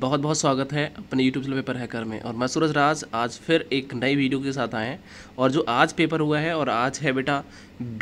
बहुत बहुत स्वागत है अपने यूट्यूब चैनल पेपर हैकर में और मैं सूरज राज आज फिर एक नई वीडियो के साथ आए हैं और जो आज पेपर हुआ है और आज है बेटा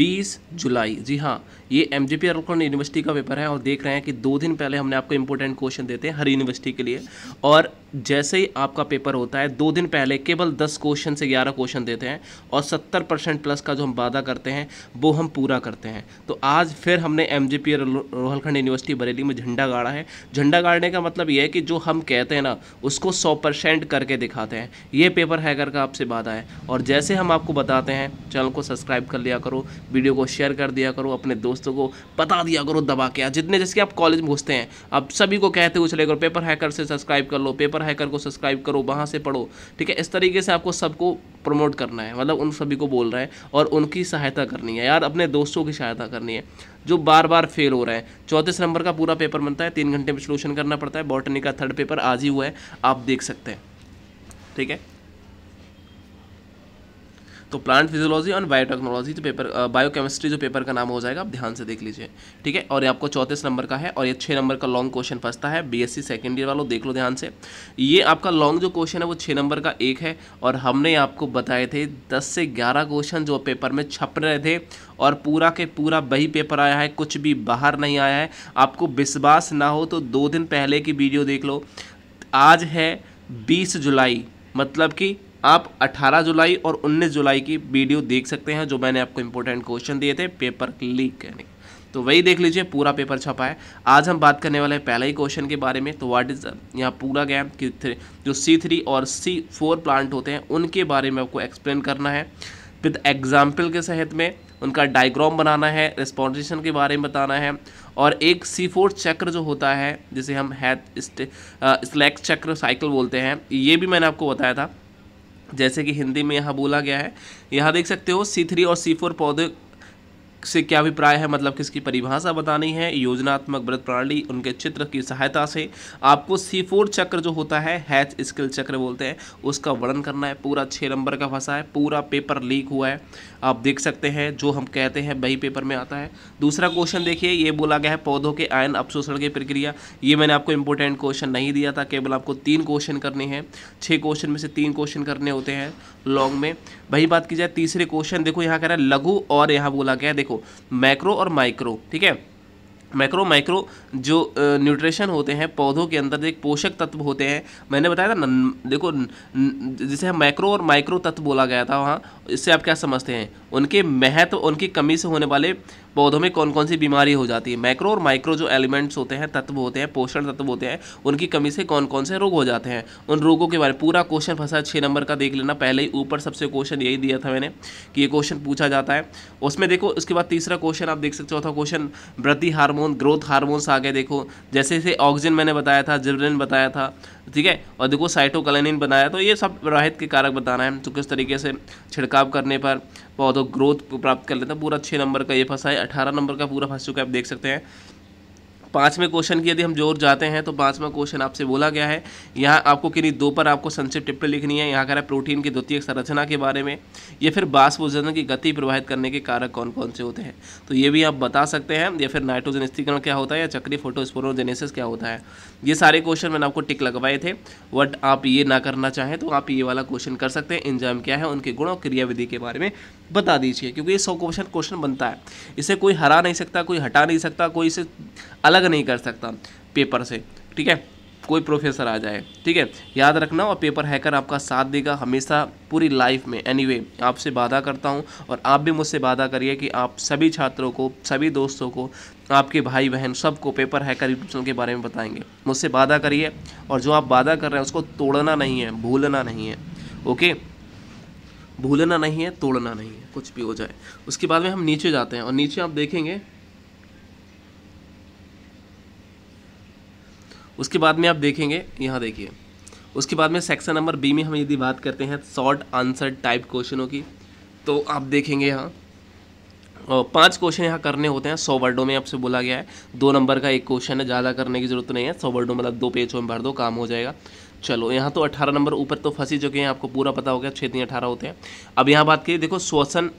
20 जुलाई जी हाँ ये एम जी पी यूनिवर्सिटी का पेपर है और देख रहे हैं कि दो दिन पहले हमने आपको इंपॉर्टेंट क्वेश्चन देते हैं हर यूनिवर्सिटी के लिए और जैसे ही आपका पेपर होता है दो दिन पहले केवल दस क्वेश्चन से ग्यारह क्वेश्चन देते हैं और सत्तर परसेंट प्लस का जो हम वादा करते हैं वो हम पूरा करते हैं तो आज फिर हमने M G P Rohilkhand university Bareilly में झंडा गाड़ा है झंडा गाड़ने का मतलब ये है कि जो हम कहते हैं ना उसको सौ परसेंट करके दिखाते हैं ये पेपर हैकर का आपसे वादा है और जैसे हम आपको बताते हैं चैनल को सब्सक्राइब कर लिया करो वीडियो को शेयर कर दिया करो अपने दोस्तों को बता दिया करो दबा के जितने जैसे आप कॉलेज में घुसते हैं आप सभी को कहते हुए चले करो पेपर हैकर से सब्सक्राइब कर लो पेपर हैकर को सब्सक्राइब करो वहाँ से पढ़ो ठीक है इस तरीके से आपको सबको प्रमोट करना है मतलब उन सभी को बोल रहे हैं और उनकी सहायता करनी है यार अपने दोस्तों की सहायता करनी है जो बार बार फेल हो रहे हैं चौंतीस नंबर का पूरा पेपर बनता है तीन घंटे में सोल्यूशन करना पड़ता है बॉटनी का थर्ड पेपर आज ही हुआ है आप देख सकते हैं ठीक है तो प्लांट फिजियोलॉजी और बायोटेक्नोलॉजी जो पेपर बायोकेमिस्ट्री जो पेपर का नाम हो जाएगा आप ध्यान से देख लीजिए ठीक है और ये आपको चौंतीस नंबर का है और ये छः नंबर का लॉन्ग क्वेश्चन फंसता है बीएससी सेकंड ईयर वालों देख लो ध्यान से ये आपका लॉन्ग जो क्वेश्चन है वो छः नंबर का एक है और हमने आपको बताए थे दस से ग्यारह क्वेश्चन जो पेपर में छप रहे थे और पूरा के पूरा वही पेपर आया है कुछ भी बाहर नहीं आया है आपको विश्वास ना हो तो दो दिन पहले की वीडियो देख लो आज है बीस जुलाई मतलब कि आप 18 जुलाई और 19 जुलाई की वीडियो देख सकते हैं जो मैंने आपको इंपॉर्टेंट क्वेश्चन दिए थे पेपर लीक कहने तो वही देख लीजिए पूरा पेपर छपा है आज हम बात करने वाले हैं पहला ही क्वेश्चन के बारे में तो व्हाट इज़ यहाँ पूरा गया कि जो सी थ्री और सी फोर प्लांट होते हैं उनके बारे में आपको एक्सप्लेन करना है विद एग्जाम्पल के सहित में उनका डायग्राम बनाना है रिस्पॉन्डेशन के बारे में बताना है और एक सी फोर चक्र जो होता है जिसे हम हैथ स्लैक्स चक्र साइकिल बोलते हैं ये भी मैंने आपको बताया था जैसे कि हिंदी में यहाँ बोला गया है यहाँ देख सकते हो सी थ्री और सी फोर पौधे से क्या अभिप्राय है मतलब किसकी परिभाषा बतानी है योजनात्मक व्रत प्रणाली उनके चित्र की सहायता से आपको सी फोर चक्र जो होता है हैच स्किल चक्र बोलते हैं उसका वर्णन करना है पूरा छः नंबर का फंसा है पूरा पेपर लीक हुआ है आप देख सकते हैं जो हम कहते हैं वही पेपर में आता है दूसरा क्वेश्चन देखिए ये बोला गया है पौधों के आयन अपशोषण की प्रक्रिया ये मैंने आपको इंपॉर्टेंट क्वेश्चन नहीं दिया था केवल आपको तीन क्वेश्चन करने हैं छः क्वेश्चन में से तीन क्वेश्चन करने होते हैं लॉन्ग में वही बात की जाए तीसरे क्वेश्चन देखो यहाँ कह रहा है लघु और यहाँ बोला गया है देखो देखो मैक्रो और माइक्रो ठीक है मैक्रो माइक्रो जो न्यूट्रिशन होते हैं पौधों के अंदर एक पोषक तत्व होते हैं मैंने बताया था न, देखो न, जिसे माइक्रो मैक्रो और माइक्रो तत्व बोला गया था वहाँ इससे आप क्या समझते हैं उनके महत्व उनकी कमी से होने वाले पौधों में कौन कौन सी बीमारी हो जाती है मैक्रो और माइक्रो जो एलिमेंट्स होते हैं तत्व होते हैं पोषण तत्व होते हैं उनकी कमी से कौन कौन से रोग हो जाते हैं उन रोगों के बारे में पूरा क्वेश्चन फंसा छः नंबर का देख लेना पहले ही ऊपर सबसे क्वेश्चन यही दिया था मैंने कि ये क्वेश्चन पूछा जाता है उसमें देखो उसके बाद तीसरा क्वेश्चन आप देख सकते हो चौथा क्वेश्चन वृद्धि हार्मोन ग्रोथ हार्मोन्स आ गए देखो जैसे जैसे ऑक्सीजन मैंने बताया था जिब्रिन बताया था ठीक है और देखो साइटोकलानिन बनाया तो ये सब राहत के कारक बताना है तो किस तरीके से छिड़काव करने पर पौधों ग्रोथ प्राप्त कर लेता पूरा छः नंबर का ये फंसा है अठारह नंबर का पूरा फंस चुका है आप देख सकते हैं पाँचवें क्वेश्चन की यदि हम जोर जाते हैं तो पाँचवा क्वेश्चन आपसे बोला गया है यहाँ आपको किन्हीं दो पर आपको संक्षिप्त टिप्पणी लिखनी है यहाँ कह रहा है प्रोटीन की द्वितीय संरचना के बारे में या फिर बाष्पोजन की गति प्रभावित करने के कारक कौन कौन से होते हैं तो ये भी आप बता सकते हैं या फिर नाइट्रोजन स्थिकरण क्या होता है या चक्री फोटोस्पोरोजेनेसिस क्या होता है ये सारे क्वेश्चन मैंने आपको टिक लगवाए थे बट आप ये ना करना चाहें तो आप ये वाला क्वेश्चन कर सकते हैं इंजाम क्या है उनके गुण और क्रियाविधि के बारे में बता दीजिए क्योंकि ये सौ क्वेश्चन क्वेश्चन बनता है इसे कोई हरा नहीं सकता कोई हटा नहीं सकता कोई इसे अलग नहीं कर सकता पेपर से ठीक है कोई प्रोफेसर आ जाए ठीक है याद रखना और पेपर हैकर आपका साथ देगा हमेशा पूरी लाइफ में एनीवे anyway, आपसे वादा करता हूँ और आप भी मुझसे वादा करिए कि आप सभी छात्रों को सभी दोस्तों को आपके भाई बहन सबको पेपर हैकर यूट्यूब चैनल के बारे में बताएंगे मुझसे वादा करिए और जो आप वादा कर रहे हैं उसको तोड़ना नहीं है भूलना नहीं है ओके भूलना नहीं है तोड़ना नहीं है कुछ भी हो जाए उसके बाद में हम नीचे जाते हैं और नीचे आप देखेंगे उसके बाद में आप देखेंगे यहाँ देखिए उसके बाद में सेक्शन नंबर बी में हम यदि बात करते हैं शॉर्ट आंसर टाइप क्वेश्चनों की तो आप देखेंगे यहाँ पांच क्वेश्चन यहाँ करने होते हैं सौ वर्डों में आपसे बोला गया है दो नंबर का एक क्वेश्चन है ज़्यादा करने की जरूरत नहीं है सौ वर्डों मतलब दो पेजों में भर दो काम हो जाएगा चलो यहाँ तो अठारह नंबर ऊपर तो फंसी चुके हैं आपको पूरा पता हो गया छः तीन अठारह होते हैं अब यहाँ बात करिए देखो श्वसन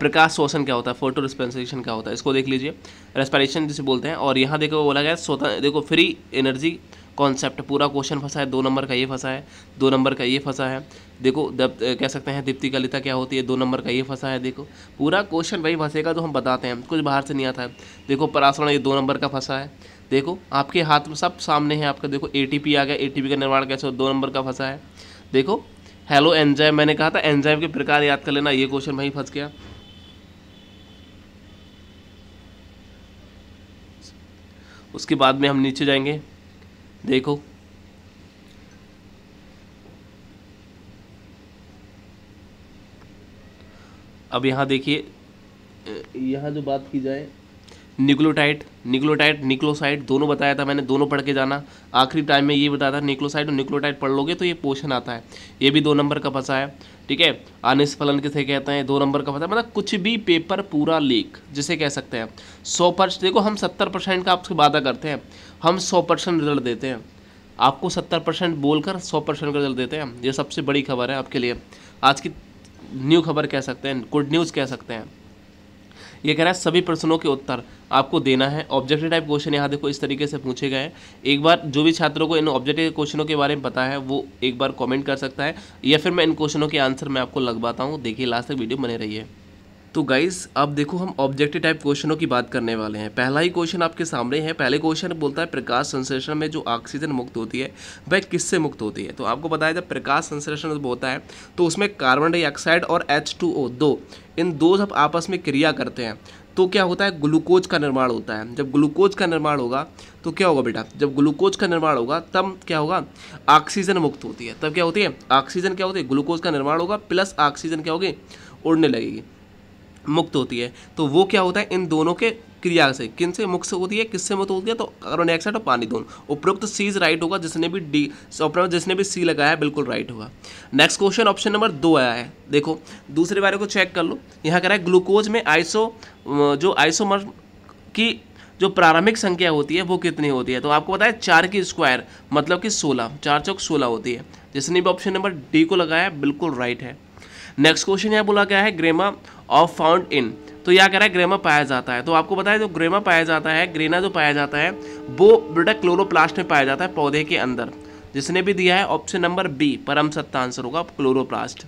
प्रकाश शोषण क्या होता है फोटो रिस्पेंसेशन क्या होता है इसको देख लीजिए रेस्पायरेशन जिसे बोलते हैं और यहाँ देखो बोला गया स्वतः देखो फ्री एनर्जी कॉन्सेप्ट पूरा क्वेश्चन फंसा है दो नंबर का ये फंसा है दो नंबर का ये फंसा है देखो दब कह सकते हैं दीप्ति कलिता क्या होती है दो नंबर का ये फंसा है देखो पूरा क्वेश्चन वही फंसेगा तो हम बताते हैं कुछ बाहर से नहीं आता है देखो परासरण ये दो नंबर का फंसा है देखो आपके हाथ में सब सामने है आपका देखो ए आ गया ए का निर्माण कैसे हो दो नंबर का फंसा है देखो हेलो एंजाइम मैंने कहा था एंजाइम के प्रकार याद कर लेना ये क्वेश्चन वहीं फंस गया उसके बाद में हम नीचे जाएंगे देखो अब यहां देखिए यहां जो बात की जाए निक्लोटाइट निक्लोटाइट निक्लोसाइट दोनों बताया था मैंने दोनों पढ़ के जाना आखिरी टाइम में ये बताया था निक्लोसाइट और निक्लोटाइट पढ़ लोगे तो ये पोषण आता है ये भी दो नंबर का फंसा है ठीक है अनिस्फलन किसे कहते हैं दो नंबर का फंसा मतलब कुछ भी पेपर पूरा लीक जिसे कह सकते हैं सौ परसेंट देखो हम सत्तर परसेंट का आपसे वादा करते हैं हम सौ परसेंट रिजल्ट देते हैं आपको सत्तर परसेंट बोलकर सौ परसेंट का रिजल्ट देते हैं ये सबसे बड़ी खबर है आपके लिए आज की न्यू खबर कह सकते हैं गुड न्यूज़ कह सकते हैं ये कह रहा है सभी प्रश्नों के उत्तर आपको देना है ऑब्जेक्टिव टाइप क्वेश्चन यहाँ देखो इस तरीके से पूछे गए हैं एक बार जो भी छात्रों को इन ऑब्जेक्टिव क्वेश्चनों के बारे में पता है वो एक बार कॉमेंट कर सकता है या फिर मैं इन क्वेश्चनों के आंसर मैं आपको लगवाता हूँ देखिए लास्ट तक वीडियो बने रही है तो गाइज़ अब देखो हम ऑब्जेक्टिव टाइप क्वेश्चनों की बात करने वाले हैं पहला ही क्वेश्चन आपके सामने है पहले क्वेश्चन बोलता है प्रकाश संश्लेषण में जो ऑक्सीजन मुक्त होती है वह किससे मुक्त होती है तो आपको बताया जब प्रकाश संश्लेषण होता है तो उसमें कार्बन डाइऑक्साइड और एच दो इन दो जब आपस में क्रिया करते हैं तो क्या होता है ग्लूकोज का निर्माण होता है जब ग्लूकोज का निर्माण होगा तो क्या होगा बेटा जब ग्लूकोज का निर्माण होगा तब क्या होगा ऑक्सीजन मुक्त होती है तब क्या होती है ऑक्सीजन क्या होती है ग्लूकोज का निर्माण होगा प्लस ऑक्सीजन क्या होगी उड़ने लगेगी मुक्त होती है तो वो क्या होता है इन दोनों के क्रिया से किन से मुक्त होती है किससे मुक्त होती है तो कार्बन डाइऑक्साइड और पानी दोनों उपरोक्त सीज राइट होगा जिसने भी डी जिसने भी सी लगाया बिल्कुल राइट होगा नेक्स्ट क्वेश्चन ऑप्शन नंबर दो आया है देखो दूसरे बारे को चेक कर लो यहाँ कह रहा है ग्लूकोज में आइसो जो आइसोमर की जो प्रारंभिक संख्या होती है वो कितनी होती है तो आपको पता है चार की स्क्वायर मतलब कि सोलह चार चौक सोलह होती है जिसने भी ऑप्शन नंबर डी को लगाया बिल्कुल राइट है नेक्स्ट क्वेश्चन यहाँ बोला गया है ग्रेमा ऑफ फाउंड इन तो यह कह रहा है ग्रेमा पाया जाता है तो आपको बताया जो ग्रेमा पाया जाता है ग्रेना जो पाया जाता है वो बेटा क्लोरोप्लास्ट में पाया जाता है पौधे के अंदर जिसने भी दिया है ऑप्शन नंबर बी परम सत्ता आंसर होगा क्लोरोप्लास्ट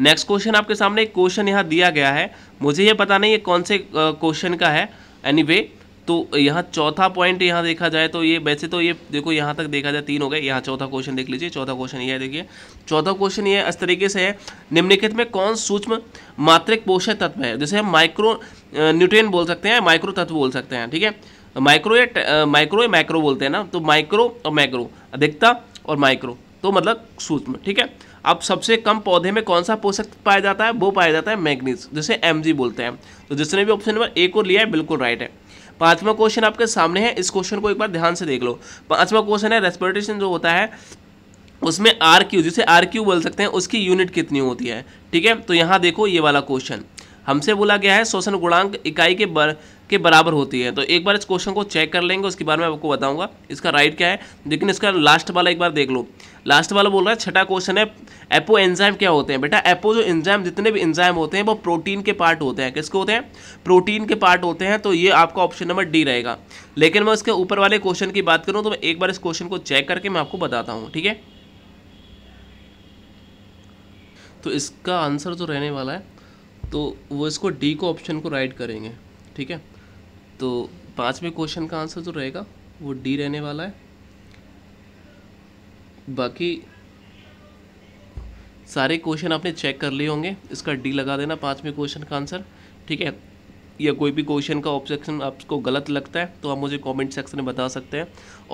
नेक्स्ट क्वेश्चन आपके सामने एक क्वेश्चन यहाँ दिया गया है मुझे ये पता नहीं ये कौन से क्वेश्चन का है एनीवे anyway, तो यहाँ चौथा पॉइंट यहाँ देखा जाए तो ये वैसे तो ये देखो यहाँ तक देखा जाए तीन हो गए यहाँ चौथा क्वेश्चन देख लीजिए चौथा क्वेश्चन ये है देखिए चौथा क्वेश्चन ये इस तरीके से है निम्नलिखित में कौन सूक्ष्म मात्रिक पोषक तत्व है जैसे हम माइक्रो न्यूट्रिएंट बोल सकते हैं माइक्रो तत्व बोल सकते हैं ठीक है माइक्रो या माइक्रो या माइक्रो बोलते हैं ना तो माइक्रो और माइक्रो अधिकता और माइक्रो तो मतलब सूक्ष्म ठीक है अब सबसे कम पौधे में कौन सा पोषक पाया जाता है वो पाया जाता है मैग्नीज जिसे एम बोलते हैं तो जिसने भी ऑप्शन नंबर ए को लिया है बिल्कुल राइट है पांचवा क्वेश्चन आपके सामने है इस क्वेश्चन को एक बार ध्यान से देख लो पांचवा क्वेश्चन है रेस्पिरेशन जो होता है उसमें आर क्यू जिसे आर क्यू बोल सकते हैं उसकी यूनिट कितनी होती है ठीक है तो यहाँ देखो ये वाला क्वेश्चन हमसे बोला गया है शोषण गुणांक इकाई के बर के बराबर होती है तो एक बार इस क्वेश्चन को चेक कर लेंगे उसके बारे में आपको बताऊंगा इसका राइट क्या है लेकिन इसका लास्ट वाला एक बार देख लो लास्ट वाला बोल रहा है छठा क्वेश्चन है एपो एंजाइम क्या होते हैं बेटा एपो जो एंजाइम जितने भी एंजाइम होते हैं वो प्रोटीन के पार्ट होते हैं किसके होते हैं प्रोटीन के पार्ट होते हैं तो ये आपका ऑप्शन नंबर डी रहेगा लेकिन मैं उसके ऊपर वाले क्वेश्चन की बात करूँ तो मैं एक बार इस क्वेश्चन को चेक करके मैं आपको बताता हूँ ठीक है तो इसका आंसर जो रहने वाला है तो वो इसको डी को ऑप्शन को राइट करेंगे ठीक है तो पाँचवें क्वेश्चन का आंसर जो रहेगा वो डी रहने वाला है बाकी सारे क्वेश्चन आपने चेक कर लिए होंगे इसका डी लगा देना पाँचवें क्वेश्चन का आंसर ठीक है या कोई भी क्वेश्चन का ऑब्जेक्शन आपको गलत लगता है तो आप मुझे कमेंट सेक्शन में बता सकते हैं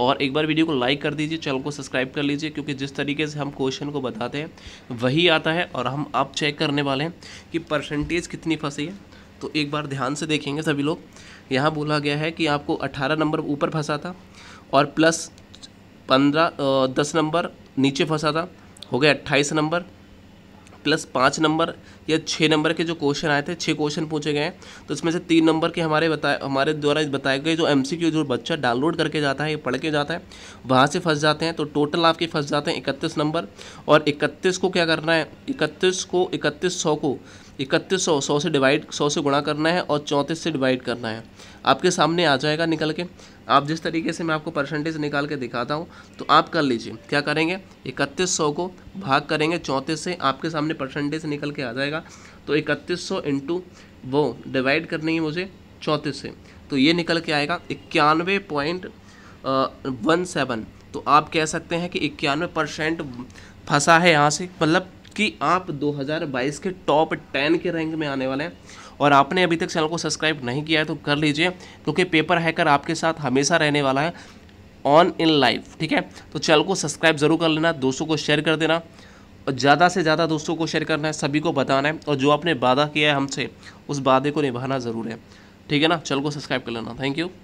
और एक बार वीडियो को लाइक कर दीजिए चैनल को सब्सक्राइब कर लीजिए क्योंकि जिस तरीके से हम क्वेश्चन को बताते हैं वही आता है और हम आप चेक करने वाले हैं कि परसेंटेज कितनी फंसी है तो एक बार ध्यान से देखेंगे सभी लोग यहाँ बोला गया है कि आपको अट्ठारह नंबर ऊपर फंसा था और प्लस पंद्रह दस नंबर नीचे फंसा था हो गया अट्ठाईस नंबर प्लस पाँच नंबर या छः नंबर के जो क्वेश्चन आए थे छः क्वेश्चन पूछे गए हैं तो इसमें से तीन नंबर के हमारे बताए हमारे द्वारा बताए गए जो एम जो बच्चा डाउनलोड करके जाता है पढ़ के जाता है वहाँ से फंस जाते हैं तो टोटल आपके फंस जाते हैं इकतीस नंबर और इकतीस को क्या करना है इकतीस को इकतीस सौ को इकतीस सौ सौ से डिवाइड सौ से गुणा करना है और चौंतीस से डिवाइड करना है आपके सामने आ जाएगा निकल के आप जिस तरीके से मैं आपको परसेंटेज निकाल के दिखाता हूँ तो आप कर लीजिए क्या करेंगे इकतीस सौ को भाग करेंगे चौंतीस से आपके सामने परसेंटेज निकल के आ जाएगा तो इकतीस सौ इंटू वो डिवाइड करनी है मुझे चौंतीस से तो ये निकल के आएगा इक्यानवे पॉइंट वन सेवन तो आप कह सकते हैं कि इक्यानवे परसेंट फंसा है यहाँ से मतलब कि आप 2022 के टॉप 10 के रैंक में आने वाले हैं और आपने अभी तक चैनल को सब्सक्राइब नहीं किया है तो कर लीजिए क्योंकि पेपर हैकर आपके साथ हमेशा रहने वाला है ऑन इन लाइफ ठीक है तो चैनल को सब्सक्राइब जरूर कर लेना दोस्तों को शेयर कर देना और ज़्यादा से ज़्यादा दोस्तों को शेयर करना है सभी को बताना है और जो आपने वादा किया है हमसे उस वादे को निभाना ज़रूर है ठीक है ना चैनल को सब्सक्राइब कर लेना थैंक यू